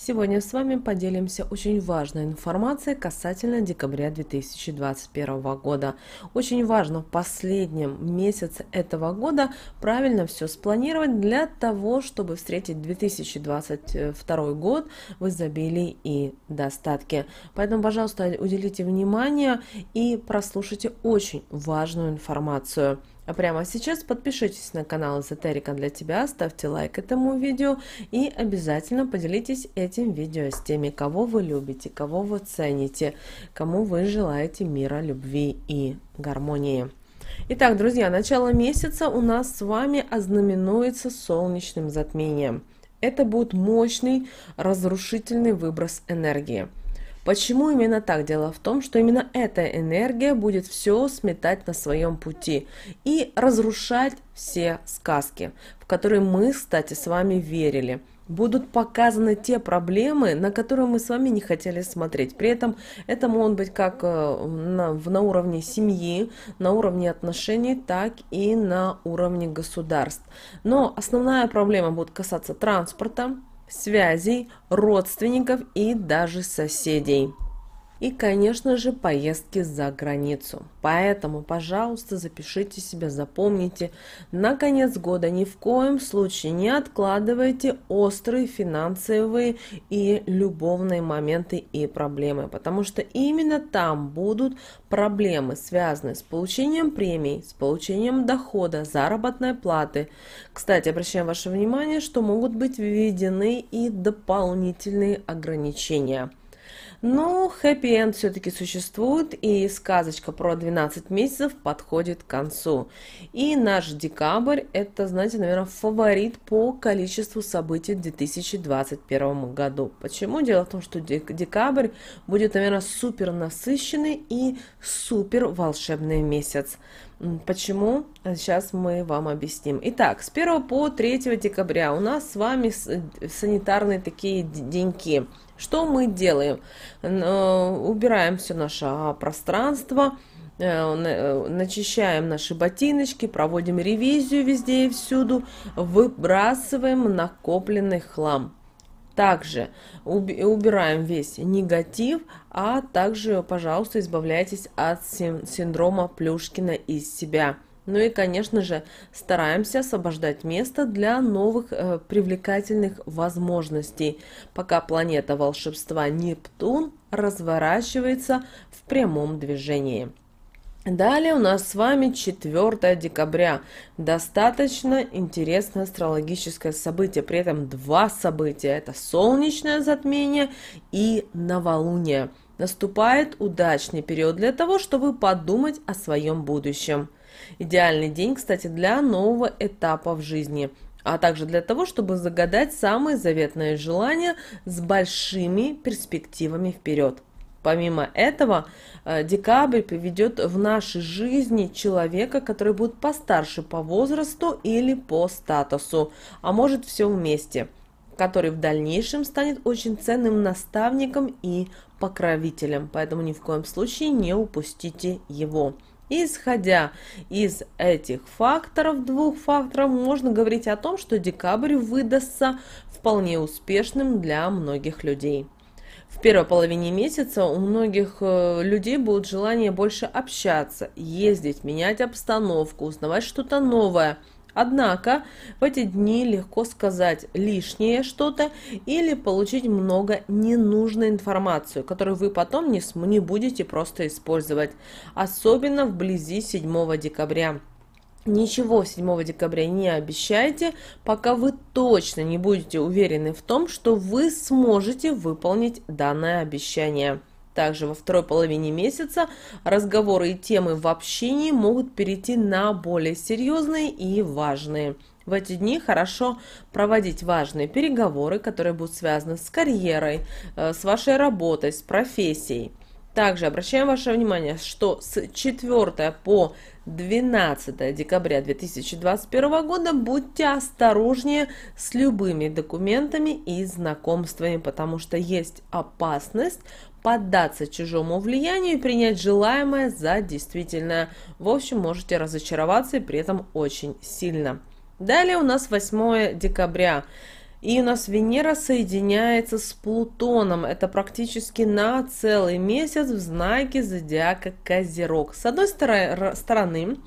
Сегодня с вами поделимся очень важной информацией касательно декабря 2021 года. Очень важно в последнем месяце этого года правильно все спланировать для того, чтобы встретить 2022 год в изобилии и достатке. Поэтому, пожалуйста, уделите внимание и прослушайте очень важную информацию. А прямо сейчас подпишитесь на канал Эзотерика для тебя, ставьте лайк этому видео и обязательно поделитесь этим видео с теми, кого вы любите, кого вы цените, кому вы желаете мира, любви и гармонии. Итак, друзья, начало месяца у нас с вами ознаменуется солнечным затмением. Это будет мощный разрушительный выброс энергии. Почему именно так? Дело в том, что именно эта энергия будет все сметать на своем пути и разрушать все сказки, в которые мы, кстати, с вами верили будут показаны те проблемы, на которые мы с вами не хотели смотреть. При этом это может быть как э, на, на уровне семьи, на уровне отношений, так и на уровне государств. Но основная проблема будет касаться транспорта, связей, родственников и даже соседей и, конечно же, поездки за границу. Поэтому, пожалуйста, запишите себя, запомните. На конец года ни в коем случае не откладывайте острые финансовые и любовные моменты и проблемы, потому что именно там будут проблемы, связанные с получением премий, с получением дохода, заработной платы. Кстати, обращаем ваше внимание, что могут быть введены и дополнительные ограничения – но хэппи-энд все-таки существует, и сказочка про 12 месяцев подходит к концу. И наш декабрь – это, знаете, наверное, фаворит по количеству событий в 2021 году. Почему? Дело в том, что декабрь будет, наверное, супер насыщенный и супер волшебный месяц. Почему? Сейчас мы вам объясним. Итак, с 1 по 3 декабря у нас с вами э, санитарные такие деньки. Что мы делаем? Э, убираем все наше а, пространство, э, начищаем наши ботиночки, проводим ревизию везде и всюду, выбрасываем накопленный хлам. Также убираем весь негатив, а также, пожалуйста, избавляйтесь от синдрома Плюшкина из себя. Ну и, конечно же, стараемся освобождать место для новых э, привлекательных возможностей, пока планета волшебства Нептун разворачивается в прямом движении. Далее у нас с вами 4 декабря. Достаточно интересное астрологическое событие. При этом два события. Это солнечное затмение и новолуние. Наступает удачный период для того, чтобы подумать о своем будущем. Идеальный день, кстати, для нового этапа в жизни а также для того, чтобы загадать самые заветные желания с большими перспективами вперед. Помимо этого, э, декабрь приведет в нашей жизни человека, который будет постарше по возрасту или по статусу, а может все вместе, который в дальнейшем станет очень ценным наставником и покровителем, поэтому ни в коем случае не упустите его. Исходя из этих факторов, двух факторов, можно говорить о том, что декабрь выдастся вполне успешным для многих людей в первой половине месяца у многих э, людей будет желание больше общаться, ездить, менять обстановку, узнавать что-то новое. Однако в эти дни легко сказать лишнее что-то или получить много ненужной информации, которую вы потом не, не будете просто использовать, особенно вблизи 7 декабря. Ничего 7 декабря не обещайте, пока вы точно не будете уверены в том, что вы сможете выполнить данное обещание. Также во второй половине месяца разговоры и темы в общении могут перейти на более серьезные и важные. В эти дни хорошо проводить важные переговоры, которые будут связаны с карьерой, э, с вашей работой, с профессией. Также обращаем ваше внимание, что с 4 по 12 декабря 2021 года будьте осторожнее с любыми документами и знакомствами, потому что есть опасность поддаться чужому влиянию и принять желаемое за действительное. В общем, можете разочароваться и при этом очень сильно. Далее у нас 8 декабря. И у нас Венера соединяется с Плутоном. Это практически на целый месяц в знаке зодиака Козерог. С одной стороны,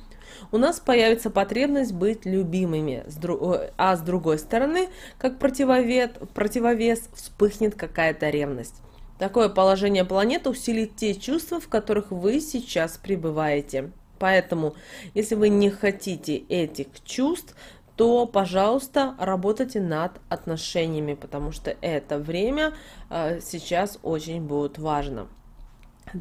у нас появится потребность быть любимыми, а с другой стороны, как противовес, противовес вспыхнет какая-то ревность. Такое положение планеты усилит те чувства, в которых вы сейчас пребываете. Поэтому, если вы не хотите этих чувств, то, пожалуйста, работайте над отношениями, потому что это время э, сейчас очень будет важно.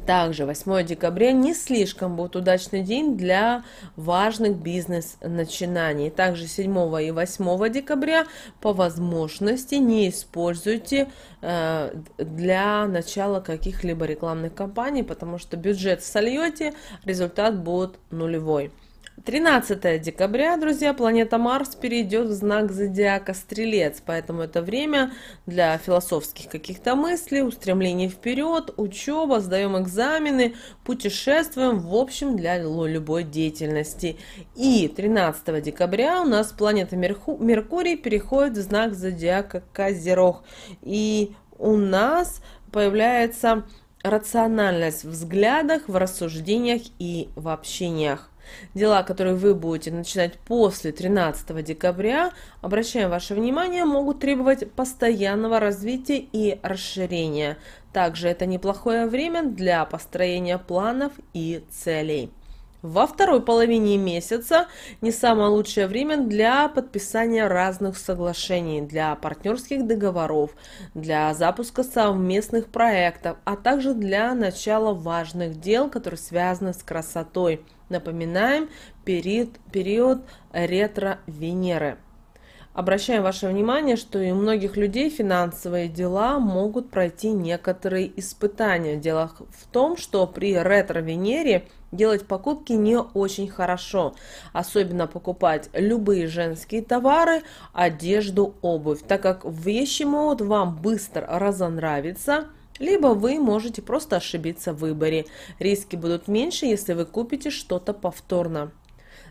Также 8 декабря не слишком будет удачный день для важных бизнес-начинаний. Также 7 и 8 декабря по возможности не используйте э, для начала каких-либо рекламных кампаний, потому что бюджет сольете, результат будет нулевой. 13 декабря, друзья, планета Марс перейдет в знак зодиака Стрелец, поэтому это время для философских каких-то мыслей, устремлений вперед, учеба, сдаем экзамены, путешествуем, в общем, для любой деятельности. И 13 декабря у нас планета Мерху... Меркурий переходит в знак зодиака Козерог, и у нас появляется рациональность в взглядах, в рассуждениях и в общениях. Дела, которые вы будете начинать после 13 декабря, обращаем ваше внимание, могут требовать постоянного развития и расширения. Также это неплохое время для построения планов и целей. Во второй половине месяца не самое лучшее время для подписания разных соглашений, для партнерских договоров, для запуска совместных проектов, а также для начала важных дел, которые связаны с красотой. Напоминаем период, период ретро-Венеры. Обращаем ваше внимание, что и у многих людей финансовые дела могут пройти некоторые испытания. Дело в том, что при ретро-Венере делать покупки не очень хорошо. Особенно покупать любые женские товары, одежду, обувь, так как вещи могут вам быстро разонравиться – либо вы можете просто ошибиться в выборе. Риски будут меньше, если вы купите что-то повторно.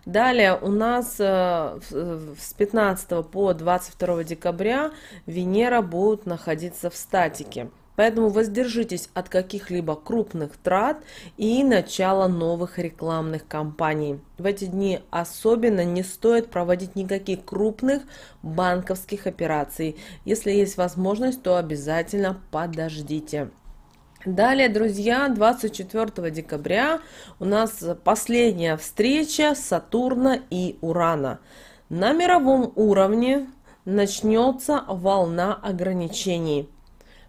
Далее у нас э, э, с 15 по 22 декабря Венера будет находиться в статике. Поэтому воздержитесь от каких-либо крупных трат и начала новых рекламных кампаний. В эти дни особенно не стоит проводить никаких крупных банковских операций. Если есть возможность, то обязательно подождите. Далее, друзья, 24 декабря у нас последняя встреча Сатурна и Урана. На мировом уровне начнется волна ограничений.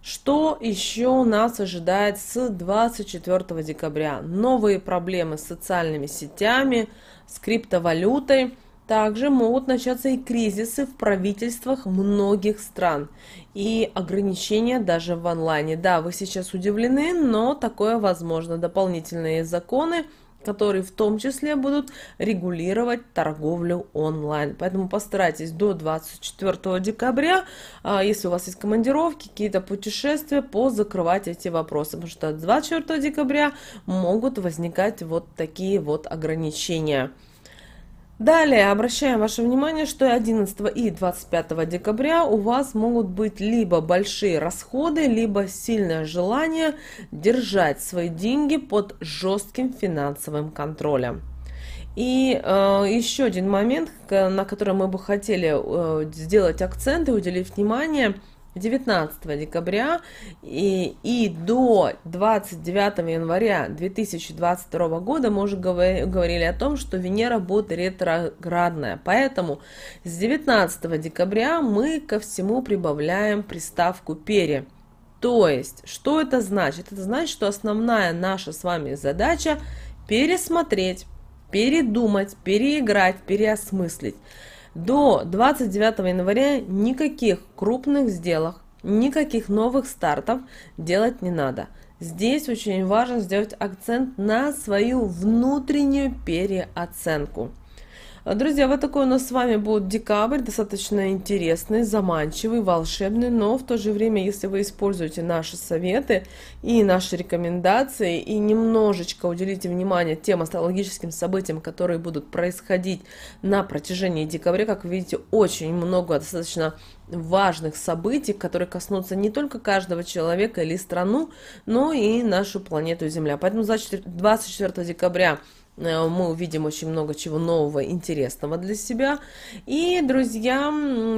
Что еще нас ожидает с 24 декабря? Новые проблемы с социальными сетями, с криптовалютой – также могут начаться и кризисы в правительствах многих стран и ограничения даже в онлайне. Да, вы сейчас удивлены, но такое возможно. Дополнительные законы, которые в том числе будут регулировать торговлю онлайн. Поэтому постарайтесь до 24 декабря, а, если у вас есть командировки, какие-то путешествия, позакрывать эти вопросы, потому что 24 декабря могут возникать вот такие вот ограничения. Далее обращаем ваше внимание, что 11 и 25 декабря у вас могут быть либо большие расходы, либо сильное желание держать свои деньги под жестким финансовым контролем. И э, еще один момент, на который мы бы хотели э, сделать акцент и уделить внимание – 19 декабря и, и до 29 января 2022 года мы уже говорили о том, что Венера будет ретроградная. Поэтому с 19 декабря мы ко всему прибавляем приставку «пере». То есть, что это значит? Это значит, что основная наша с вами задача пересмотреть, передумать, переиграть, переосмыслить. До 29 января никаких крупных сделок, никаких новых стартов делать не надо. Здесь очень важно сделать акцент на свою внутреннюю переоценку. Друзья, вот такой у нас с вами будет декабрь, достаточно интересный, заманчивый, волшебный, но в то же время, если вы используете наши советы и наши рекомендации, и немножечко уделите внимание тем астрологическим событиям, которые будут происходить на протяжении декабря, как вы видите, очень много достаточно важных событий, которые коснутся не только каждого человека или страну, но и нашу планету Земля. Поэтому 24 декабря Э, мы увидим очень много чего нового, интересного для себя. И, друзья,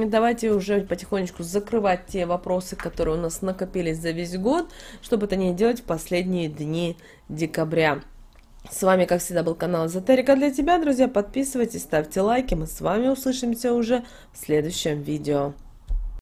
давайте уже потихонечку закрывать те вопросы, которые у нас накопились за весь год, чтобы это не делать в последние дни декабря. С вами, как всегда, был канал Эзотерика для тебя, друзья. Подписывайтесь, ставьте лайки. Мы с вами услышимся уже в следующем видео.